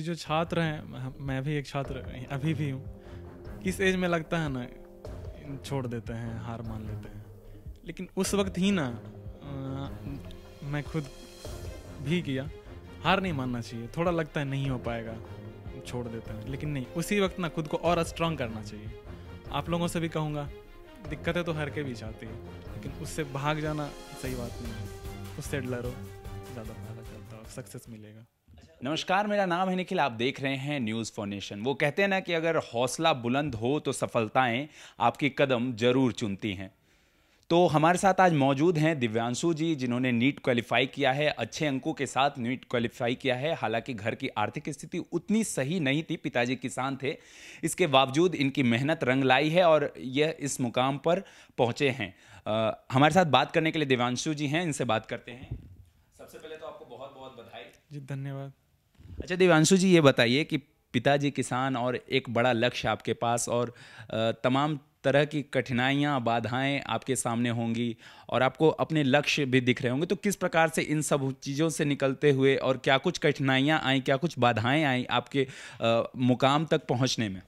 कि जो छात्र हैं मैं भी एक छात्र अभी भी हूँ किस एज में लगता है ना छोड़ देते हैं हार मान लेते हैं लेकिन उस वक्त ही ना आ, मैं खुद भी किया हार नहीं मानना चाहिए थोड़ा लगता है नहीं हो पाएगा छोड़ देते हैं लेकिन नहीं उसी वक्त ना खुद को और स्ट्रांग करना चाहिए आप लोगों से भी कहूँगा दिक्कतें तो हर के बीच आती है लेकिन उससे भाग जाना सही बात नहीं है उससे डरो ज़्यादा फायदा चलता है सक्सेस मिलेगा नमस्कार मेरा नाम है निखिल आप देख रहे हैं न्यूज़ फॉर वो कहते हैं ना कि अगर हौसला बुलंद हो तो सफलताएं आपकी कदम जरूर चुनती हैं तो हमारे साथ आज मौजूद हैं दिव्यांशु जी जिन्होंने नीट क्वालिफाई किया है अच्छे अंकों के साथ नीट क्वालिफाई किया है हालांकि घर की आर्थिक स्थिति उतनी सही नहीं थी पिताजी किसान थे इसके बावजूद इनकी मेहनत रंग लाई है और यह इस मुकाम पर पहुंचे हैं आ, हमारे साथ बात करने के लिए दिव्यांशु जी हैं इनसे बात करते हैं सबसे पहले तो आपको बहुत बहुत बधाई जी धन्यवाद अच्छा देवांशु जी ये बताइए कि पिताजी किसान और एक बड़ा लक्ष्य आपके पास और तमाम तरह की कठिनाइयाँ बाधाएं आपके सामने होंगी और आपको अपने लक्ष्य भी दिख रहे होंगे तो किस प्रकार से इन सब चीज़ों से निकलते हुए और क्या कुछ कठिनाइयाँ आई क्या कुछ बाधाएं आई आपके आ, मुकाम तक पहुँचने में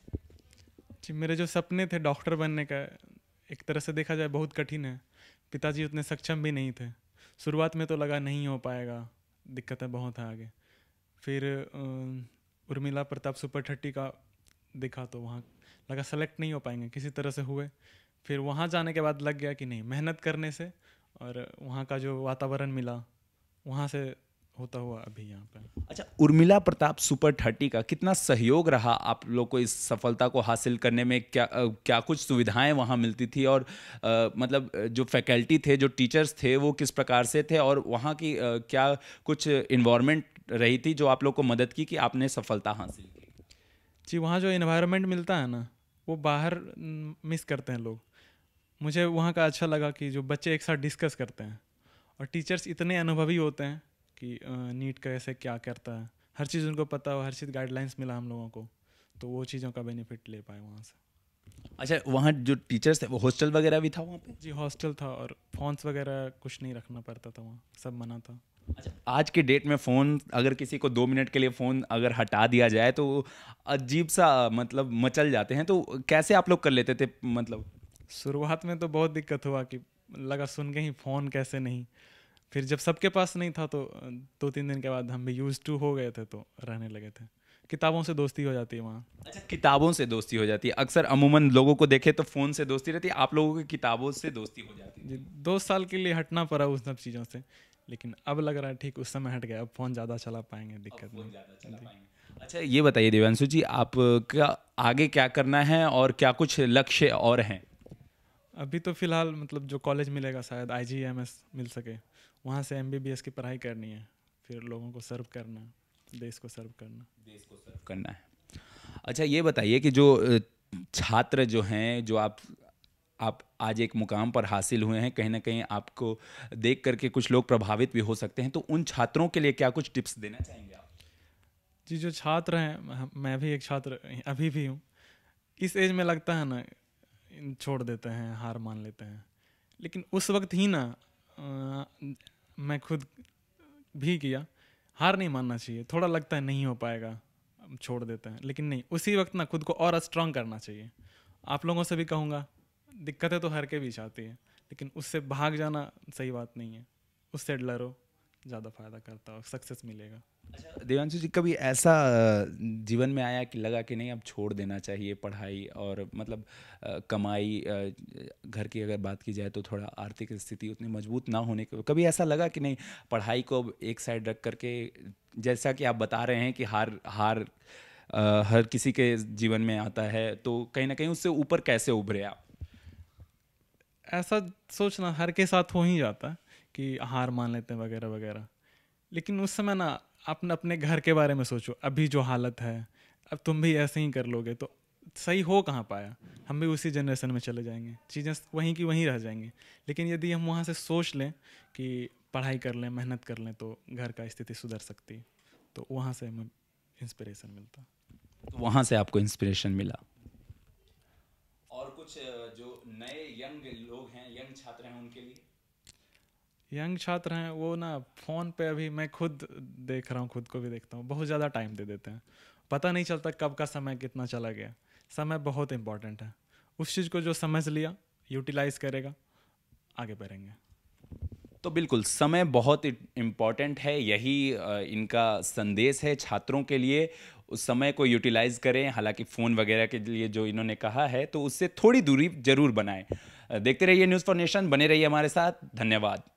जी मेरे जो सपने थे डॉक्टर बनने का एक तरह से देखा जाए बहुत कठिन है पिताजी उतने सक्षम भी नहीं थे शुरुआत में तो लगा नहीं हो पाएगा दिक्कतें बहुत हैं आगे फिर उर्मिला प्रताप सुपर थर्टी का देखा तो वहाँ लगा सेलेक्ट नहीं हो पाएंगे किसी तरह से हुए फिर वहाँ जाने के बाद लग गया कि नहीं मेहनत करने से और वहाँ का जो वातावरण मिला वहाँ से होता हुआ अभी यहाँ पे अच्छा उर्मिला प्रताप सुपर थर्टी का कितना सहयोग रहा आप लोग को इस सफलता को हासिल करने में क्या क्या कुछ सुविधाएं वहाँ मिलती थी और आ, मतलब जो फैकल्टी थे जो टीचर्स थे वो किस प्रकार से थे और वहाँ की आ, क्या कुछ इन्वायरमेंट रही थी जो आप लोग को मदद की कि आपने सफलता हासिल की जी वहाँ जो इन्वायरमेंट मिलता है ना वो बाहर मिस करते हैं लोग मुझे वहाँ का अच्छा लगा कि जो बच्चे एक साथ डिस्कस करते हैं और टीचर्स इतने अनुभवी होते हैं कि नीट कैसे क्या करता है हर चीज़ उनको पता हो हर चीज़ गाइडलाइंस मिला हम लोगों को तो वो चीज़ों का बेनिफिट ले पाए वहाँ से अच्छा वहाँ जो टीचर्स थे वो हॉस्टल वगैरह भी था वहाँ पे जी हॉस्टल था और फोन्स वगैरह कुछ नहीं रखना पड़ता था वहाँ सब मना था अच्छा आज के डेट में फ़ोन अगर किसी को दो मिनट के लिए फ़ोन अगर हटा दिया जाए तो अजीब सा मतलब मचल जाते हैं तो कैसे आप लोग कर लेते थे मतलब शुरुआत में तो बहुत दिक्कत हुआ कि लगा सुन के ही फ़ोन कैसे नहीं फिर जब सबके पास नहीं था तो दो तीन दिन के बाद हम भी यूज़ टू हो गए थे तो रहने लगे थे किताबों से दोस्ती हो जाती है वहाँ अच्छा किताबों से दोस्ती हो जाती है अक्सर अमूमन लोगों को देखे तो फ़ोन से दोस्ती रहती है आप लोगों की किताबों से दोस्ती हो जाती है दो साल के लिए हटना पड़ा उस सब चीज़ों से लेकिन अब लग रहा है ठीक उस समय हट गया अब फ़ोन ज़्यादा चला पाएंगे दिक्कत नहीं अच्छा ये बताइए देवांशु जी आप क्या आगे क्या करना है और क्या कुछ लक्ष्य और हैं अभी तो फ़िलहाल मतलब जो कॉलेज मिलेगा शायद आई जी एम एस मिल सके वहाँ से एम बी बी एस की पढ़ाई करनी है फिर लोगों को सर्व करना देश को सर्व करना देश को सर्व करना है अच्छा ये बताइए कि जो छात्र जो हैं जो आप आप आज एक मुकाम पर हासिल हुए हैं कहीं ना कहीं आपको देख करके कुछ लोग प्रभावित भी हो सकते हैं तो उन छात्रों के लिए क्या कुछ टिप्स देना चाहेंगे आप जी जो छात्र हैं मैं भी एक छात्र अभी भी हूँ इस एज में लगता है ना छोड़ देते हैं हार मान लेते हैं लेकिन उस वक्त ही ना आ, मैं खुद भी किया हार नहीं मानना चाहिए थोड़ा लगता है नहीं हो पाएगा छोड़ देते हैं लेकिन नहीं उसी वक्त ना खुद को और स्ट्रांग करना चाहिए आप लोगों से भी कहूँगा दिक्कतें तो हर के बीच आती है लेकिन उससे भाग जाना सही बात नहीं है उससे डरो ज़्यादा फ़ायदा करता हो सक्सेस मिलेगा अच्छा, देवांशु जी कभी ऐसा जीवन में आया कि लगा कि नहीं अब छोड़ देना चाहिए पढ़ाई और मतलब कमाई घर की अगर बात की जाए तो थोड़ा आर्थिक स्थिति उतनी मजबूत ना होने के कभी ऐसा लगा कि नहीं पढ़ाई को एक साइड रख करके जैसा कि आप बता रहे हैं कि हार हार आ, हर किसी के जीवन में आता है तो कहीं ना कहीं उससे ऊपर कैसे उभरे आप ऐसा सोचना हर के साथ हो ही जाता है कि हार मान लेते हैं वगैरह वगैरह लेकिन उस समय ना अपने अपने घर के बारे में सोचो अभी जो हालत है अब तुम भी ऐसे ही कर लोगे तो सही हो कहाँ पाया हम भी उसी जनरेशन में चले जाएंगे चीज़ें वहीं की वहीं रह जाएंगी लेकिन यदि हम वहाँ से सोच लें कि पढ़ाई कर लें मेहनत कर लें तो घर का स्थिति सुधर सकती तो वहाँ से हमें इंस्पिरेशन मिलता तो वहाँ से आपको इंस्पिरेशन मिला और कुछ जो नए यंग लोग हैं यंग छात्र हैं उनके लिए यंग छात्र हैं वो ना फ़ोन पे अभी मैं खुद देख रहा हूँ खुद को भी देखता हूँ बहुत ज़्यादा टाइम दे देते हैं पता नहीं चलता कब का समय कितना चला गया समय बहुत इंपॉर्टेंट है उस चीज़ को जो समझ लिया यूटिलाइज करेगा आगे बढ़ेंगे तो बिल्कुल समय बहुत इम्पॉर्टेंट है यही इनका संदेश है छात्रों के लिए उस समय को यूटिलाइज करें हालांकि फ़ोन वगैरह के लिए जो इन्होंने कहा है तो उससे थोड़ी दूरी ज़रूर बनाएं देखते रहिए न्यूज़ फॉर नेशन बने रहिए हमारे साथ धन्यवाद